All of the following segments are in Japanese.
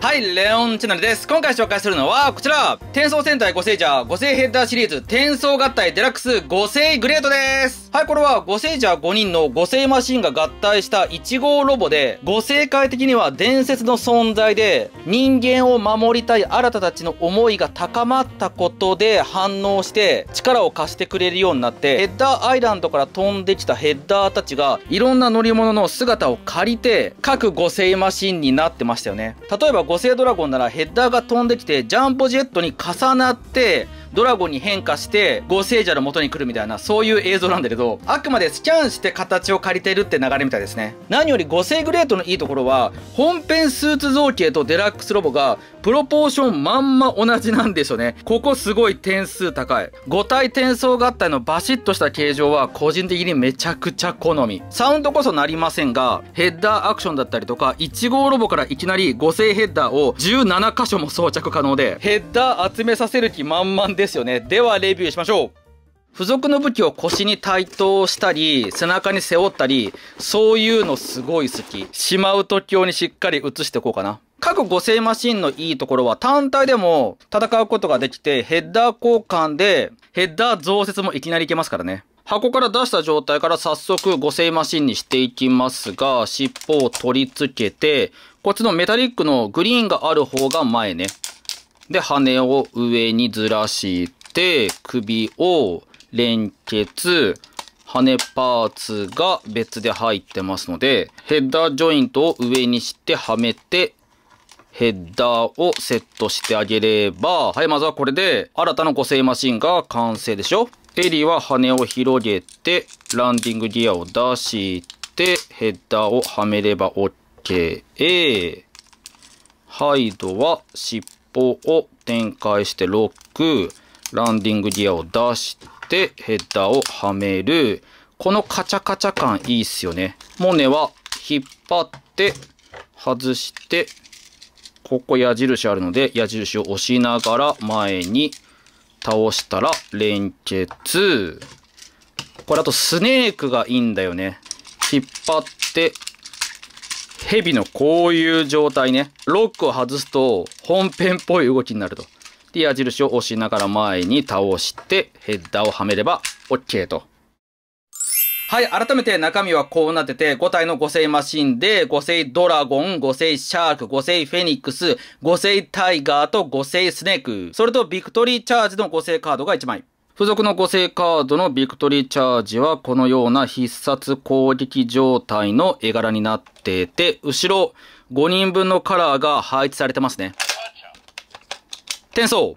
はい、レオンチャンネルです。今回紹介するのはこちら転送戦隊5星ー5星ヘッダーシリーズ転送合体デラックス5星グレートです。はい、これは5星ー5人の5星マシンが合体した1号ロボで、5星界的には伝説の存在で、人間を守りたい新たたちの思いが高まったことで反応して力を貸してくれるようになって、ヘッダーアイランドから飛んできたヘッダーたちがいろんな乗り物の姿を借りて、各5星マシンになってましたよね。例えばは五星ドラゴンならヘッダーが飛んできてジャンボジェットに重なってドラゴンに変化して合成者の元に来るみたいなそういう映像なんだけどあくまでスキャンして形を借りてるって流れみたいですね何より合成グレートのいいところは本編スーツ造形とデラックスロボがプロポーションまんま同じなんですよねここすごい点数高い5体転送合体のバシッとした形状は個人的にめちゃくちゃ好みサウンドこそなりませんがヘッダーアクションだったりとか1号ロボからいきなり合成ヘッダーを17箇所も装着可能でヘッダー集めさせる気満々でですよね。では、レビューしましょう。付属の武器を腰に対等したり、背中に背負ったり、そういうのすごい好き。しまうと強にしっかり移していこうかな。各五星マシンのいいところは単体でも戦うことができて、ヘッダー交換で、ヘッダー増設もいきなりいけますからね。箱から出した状態から早速五星マシンにしていきますが、尻尾を取り付けて、こっちのメタリックのグリーンがある方が前ね。で、羽を上にずらして、首を連結、羽パーツが別で入ってますので、ヘッダージョイントを上にしてはめて、ヘッダーをセットしてあげれば、はい、まずはこれで新たな個性マシンが完成でしょーは羽を広げて、ランディングギアを出して、ヘッダーをはめれば OK。ハイドは尻尾歩を展開してロック、ランディングギアを出して、ヘッダーをはめる。このカチャカチャ感いいっすよね。モネは引っ張って、外して、ここ矢印あるので、矢印を押しながら前に倒したら連結。これあとスネークがいいんだよね。引っ張って蛇のこういう状態ね。ロックを外すと本編っぽい動きになると。で、矢印を押しながら前に倒してヘッダーをはめれば OK と。はい、改めて中身はこうなってて、5体の5星マシンで、5星ドラゴン、5星シャーク、5星フェニックス、5星タイガーと5星スネーク、それとビクトリーチャージの5星カードが1枚。付属の5世カードのビクトリーチャージはこのような必殺攻撃状態の絵柄になっていて、後ろ5人分のカラーが配置されてますね。転送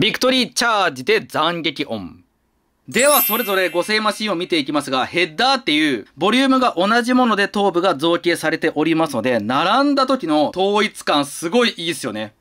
ビクトリーチャージで斬撃音。では、それぞれ5000マシンを見ていきますが、ヘッダーっていう、ボリュームが同じもので頭部が造形されておりますので、並んだ時の統一感すごいいいですよね。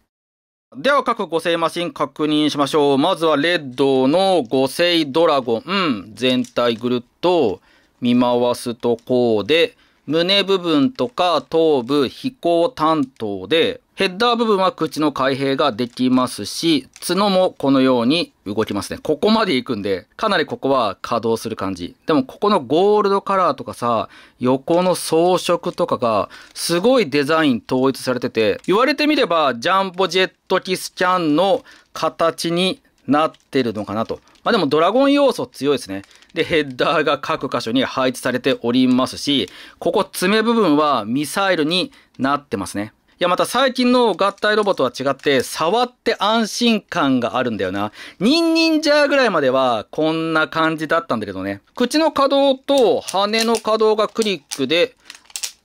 では、各5000マシン確認しましょう。まずは、レッドの5成ドラゴン、全体ぐるっと見回すとこうで、胸部分とか頭部、飛行担当で、ヘッダー部分は口の開閉ができますし、角もこのように動きますね。ここまで行くんで、かなりここは稼働する感じ。でもここのゴールドカラーとかさ、横の装飾とかが、すごいデザイン統一されてて、言われてみれば、ジャンボジェット機スキャンの形になってるのかなと。まあでもドラゴン要素強いですね。で、ヘッダーが各箇所に配置されておりますし、ここ爪部分はミサイルになってますね。いやまた最近の合体ロボとは違って触って安心感があるんだよな。ニンニンジャーぐらいまではこんな感じだったんだけどね。口の可動と羽の可動がクリックで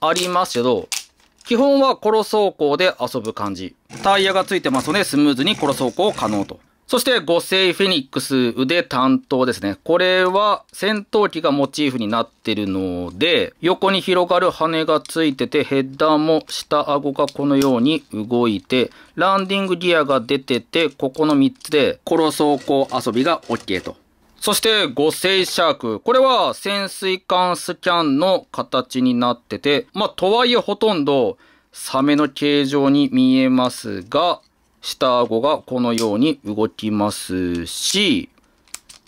ありますけど、基本はコロ走行で遊ぶ感じ。タイヤがついてますのでスムーズにコロ走行可能と。そして、五星フェニックス腕担当ですね。これは戦闘機がモチーフになってるので、横に広がる羽がついてて、ヘッダーも下顎がこのように動いて、ランディングギアが出てて、ここの3つで、殺走行遊びが OK と。そして、五星シャーク。これは潜水艦スキャンの形になってて、まあ、とはいえほとんど、サメの形状に見えますが、下顎がこのように動きますし、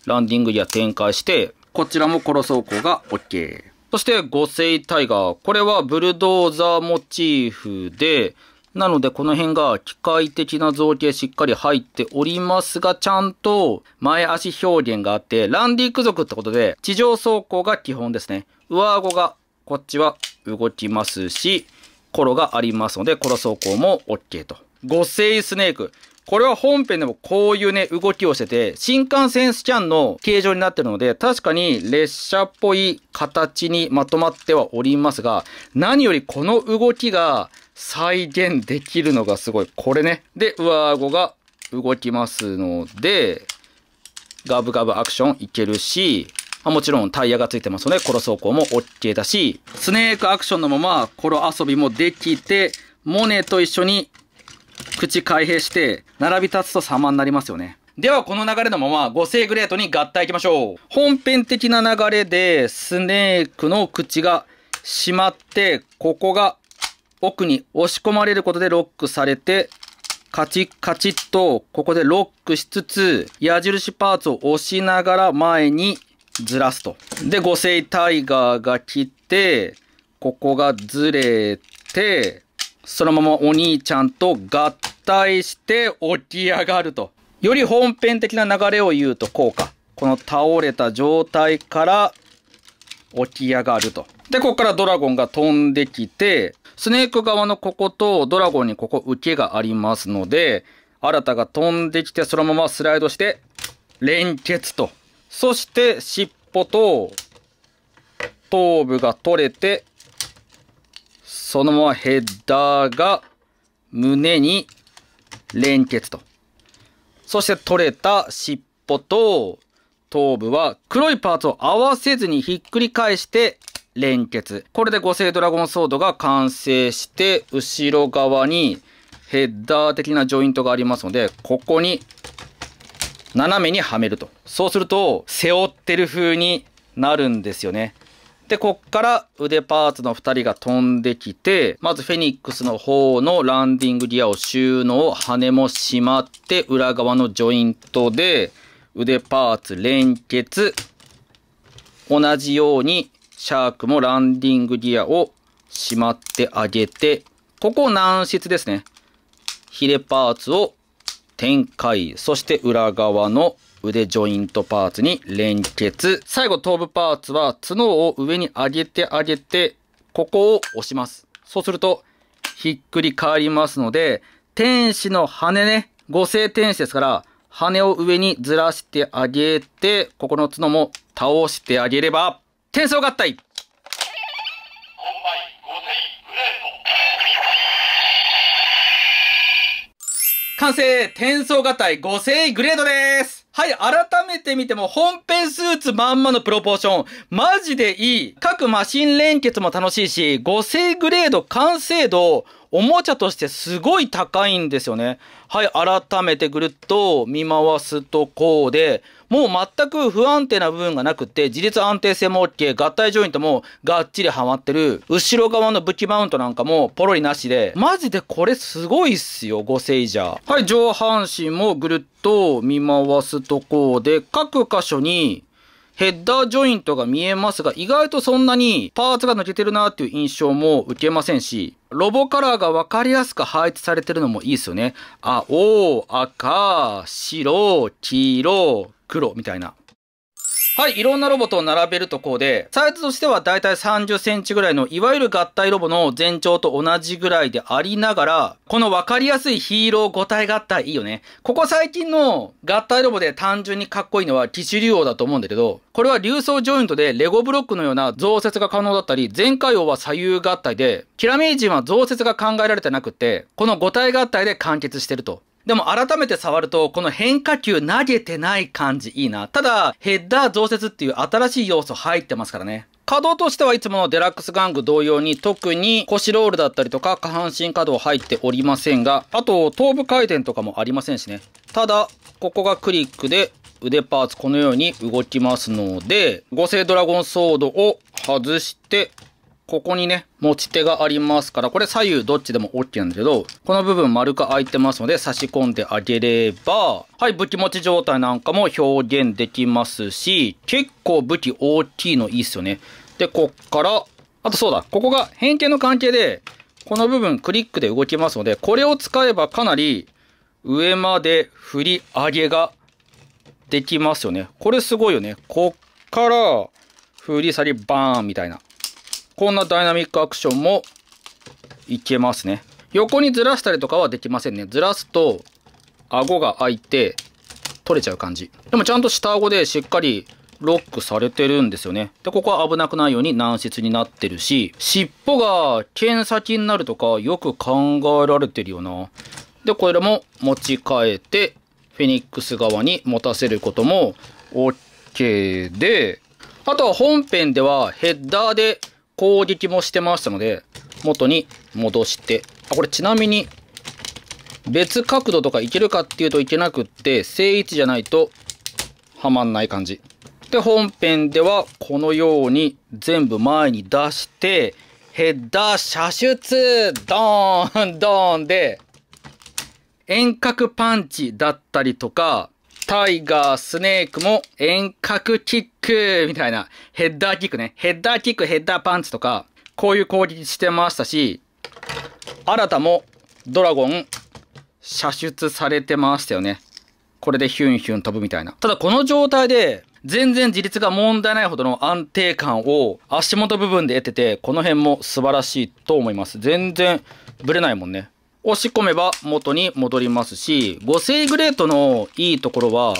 ランディングギア展開して、こちらも殺走行が OK。そして五星タイガー。これはブルドーザーモチーフで、なのでこの辺が機械的な造形しっかり入っておりますが、ちゃんと前足表現があって、ランディーク族ってことで、地上走行が基本ですね。上顎がこっちは動きますし、コロがありますので、コロ走行も OK と。五星スネーク。これは本編でもこういうね、動きをしてて、新幹線スキャンの形状になってるので、確かに列車っぽい形にまとまってはおりますが、何よりこの動きが再現できるのがすごい。これね。で、上顎が動きますので、ガブガブアクションいけるし、もちろんタイヤがついてますので、コロ走行も OK だし、スネークアクションのままコロ遊びもできて、モネと一緒に口開閉して並び立つと様になりますよね。ではこの流れのまま五星グレートに合体いきましょう。本編的な流れでスネークの口が閉まって、ここが奥に押し込まれることでロックされて、カチッカチッとここでロックしつつ、矢印パーツを押しながら前にずらすと。で、五星タイガーが来て、ここがずれて、そのままお兄ちゃんと合体して起き上がると。より本編的な流れを言うとこうか。この倒れた状態から起き上がると。で、ここからドラゴンが飛んできて、スネーク側のこことドラゴンにここ受けがありますので、新たが飛んできてそのままスライドして連結と。そして尻尾と頭部が取れてそのままヘッダーが胸に連結と。そして取れた尻尾と頭部は黒いパーツを合わせずにひっくり返して連結。これで五星ドラゴンソードが完成して、後ろ側にヘッダー的なジョイントがありますので、ここに斜めにはめると。そうすると、背負ってる風になるんですよね。で、こっから腕パーツの2人が飛んできて、まずフェニックスの方のランディングギアを収納、羽もしまって、裏側のジョイントで腕パーツ連結。同じようにシャークもランディングギアをしまってあげて、ここ軟質ですね。ヒレパーツを展開、そして裏側の腕ジョイントパーツに連結。最後頭部パーツは角を上に上げて上げて、ここを押します。そうすると、ひっくり返りますので、天使の羽ね、五星天使ですから、羽を上にずらしてあげて、ここの角も倒してあげれば、転送合体完成転送合体5星グレードですはい、改めて見ても、本編スーツまんまのプロポーション、マジでいい。各マシン連結も楽しいし、合成グレード完成度、おもちゃとしてすごい高いんですよね。はい、改めてぐるっと見回すとこうで、もう全く不安定な部分がなくて、自立安定性も OK、合体ジョイントもがっちりはまってる、後ろ側の武器マウントなんかもポロリなしで、マジでこれすごいっすよ、5セイジャー。はい、上半身もぐるっと見回すとこで、各箇所にヘッダージョイントが見えますが、意外とそんなにパーツが抜けてるなっていう印象も受けませんし、ロボカラーがわかりやすく配置されてるのもいいですよね。青、赤、白、黄色、黒みたいな。はい、いろんなロボットを並べるとこうで、サイズとしてはだいたい30センチぐらいの、いわゆる合体ロボの全長と同じぐらいでありながら、この分かりやすいヒーロー5体合体いいよね。ここ最近の合体ロボで単純にかっこいいのは騎士竜王だと思うんだけど、これは流層ジョイントでレゴブロックのような増設が可能だったり、前回王は左右合体で、キラメイジンは増設が考えられてなくって、この5体合体で完結してると。でも改めて触ると、この変化球投げてない感じいいな。ただ、ヘッダー増設っていう新しい要素入ってますからね。稼働としてはいつものデラックス玩具同様に特に腰ロールだったりとか下半身稼働入っておりませんが、あと頭部回転とかもありませんしね。ただ、ここがクリックで腕パーツこのように動きますので、合成ドラゴンソードを外してここにね、持ち手がありますから、これ左右どっちでも OK なんだけど、この部分丸く開いてますので差し込んであげれば、はい、武器持ち状態なんかも表現できますし、結構武器大きいのいいっすよね。で、こっから、あとそうだ、ここが変形の関係で、この部分クリックで動きますので、これを使えばかなり上まで振り上げができますよね。これすごいよね。こっから、振り下げバーンみたいな。こんなダイナミックアクションもいけますね。横にずらしたりとかはできませんね。ずらすと、顎が開いて、取れちゃう感じ。でもちゃんと下顎でしっかりロックされてるんですよね。で、ここは危なくないように軟質になってるし、尻尾が剣先になるとかよく考えられてるよな。で、これも持ち替えて、フェニックス側に持たせることも OK で、あとは本編ではヘッダーで攻撃もしてましたので、元に戻して、あ、これちなみに、別角度とかいけるかっていうといけなくって、正位置じゃないと、はまんない感じ。で、本編では、このように全部前に出して、ヘッダー射出ドーンドーンで、遠隔パンチだったりとか、タイガー、スネークも遠隔キックみたいな、ヘッダーキックね。ヘッダーキック、ヘッダーパンツとか、こういう攻撃してましたし、新たもドラゴン射出されてましたよね。これでヒュンヒュン飛ぶみたいな。ただこの状態で、全然自立が問題ないほどの安定感を足元部分で得てて、この辺も素晴らしいと思います。全然ブレないもんね。押し込めば元に戻りますし、五星グレートのいいところは、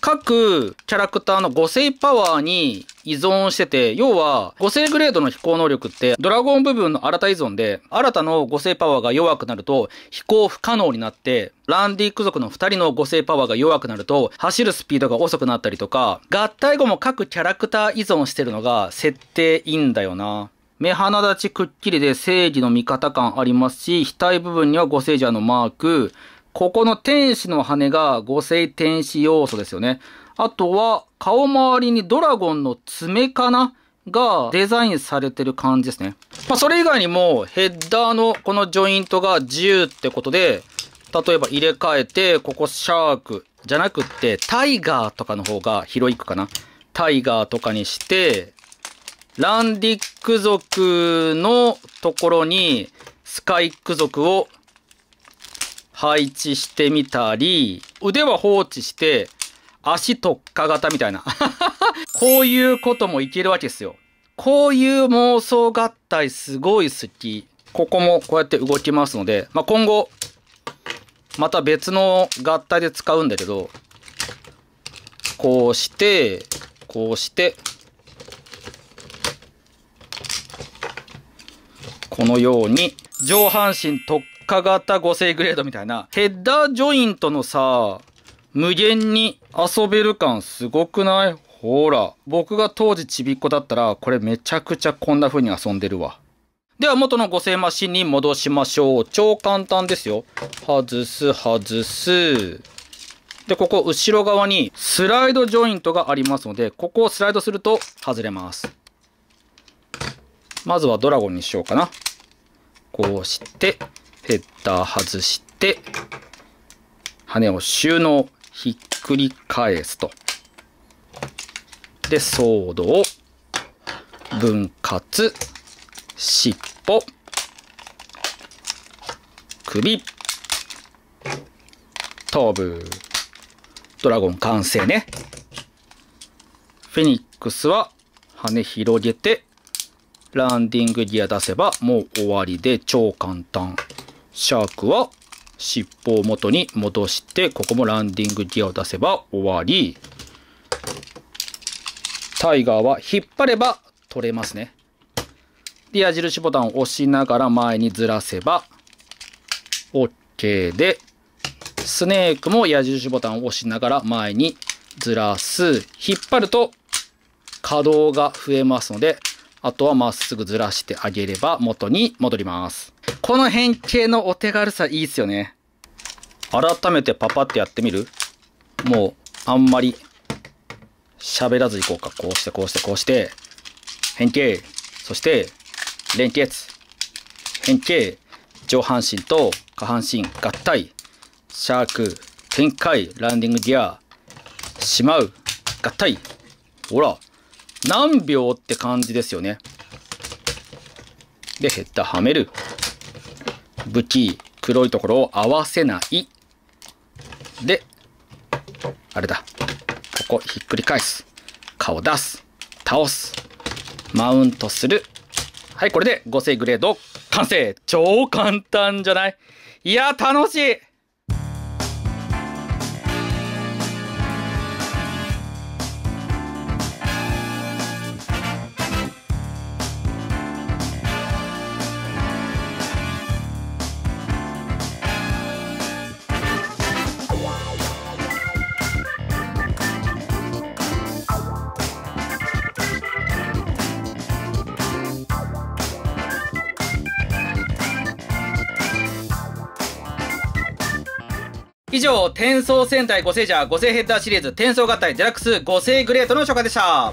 各キャラクターの五星パワーに依存してて、要は五星グレードの飛行能力ってドラゴン部分の新た依存で、新たの五星パワーが弱くなると飛行不可能になって、ランディック族の2人の五星パワーが弱くなると走るスピードが遅くなったりとか、合体後も各キャラクター依存してるのが設定いいんだよな。目鼻立ちくっきりで正義の味方感ありますし、額部分には五聖者のマーク、ここの天使の羽が五星天使要素ですよね。あとは、顔周りにドラゴンの爪かながデザインされてる感じですね。まあ、それ以外にも、ヘッダーのこのジョイントが10ってことで、例えば入れ替えて、ここシャークじゃなくって、タイガーとかの方が広いくかな。タイガーとかにして、ランディック族のところにスカイック族を配置してみたり、腕は放置して、足特化型みたいな。こういうこともいけるわけですよ。こういう妄想合体すごい好き。ここもこうやって動きますので、まあ、今後、また別の合体で使うんだけど、こうして、こうして、このように、上半身特化型5成グレードみたいな、ヘッダージョイントのさ、無限に遊べる感すごくないほら。僕が当時ちびっ子だったら、これめちゃくちゃこんな風に遊んでるわ。では元の合成マシンに戻しましょう。超簡単ですよ。外す、外す。で、ここ後ろ側にスライドジョイントがありますので、ここをスライドすると外れます。まずはドラゴンにしようかな。こうして、ヘッダー外して、羽を収納、ひっくり返すと。で、ソードを分割、尻尾、首、頭部。ドラゴン完成ね。フェニックスは羽広げてランディングギア出せばもう終わりで超簡単。シャークは尻尾を元に戻して、ここもランディングギアを出せば終わり。タイガーは引っ張れば取れますね。で、矢印ボタンを押しながら前にずらせば OK で、スネークも矢印ボタンを押しながら前にずらす。引っ張ると可動が増えますので、あとはまっすぐずらしてあげれば元に戻ります。この変形のお手軽さいいっすよね。改めてパパってやってみるもうあんまり喋らずいこうか。こうしてこうしてこうして、変形、そして連結、変形、上半身と下半身合体、シャーク、展開、ランディングギア、しまう、合体。ほら、何秒って感じですよね。で、ヘッダーはめる。武器、黒いところを合わせない。で、あれだ。ここひっくり返す。顔出す。倒す。マウントする。はい、これで5000グレード完成超簡単じゃないいや、楽しい以上、転送戦隊5星じゃ5星ヘッダーシリーズ転送合体デラックス5星グレートの紹介でした。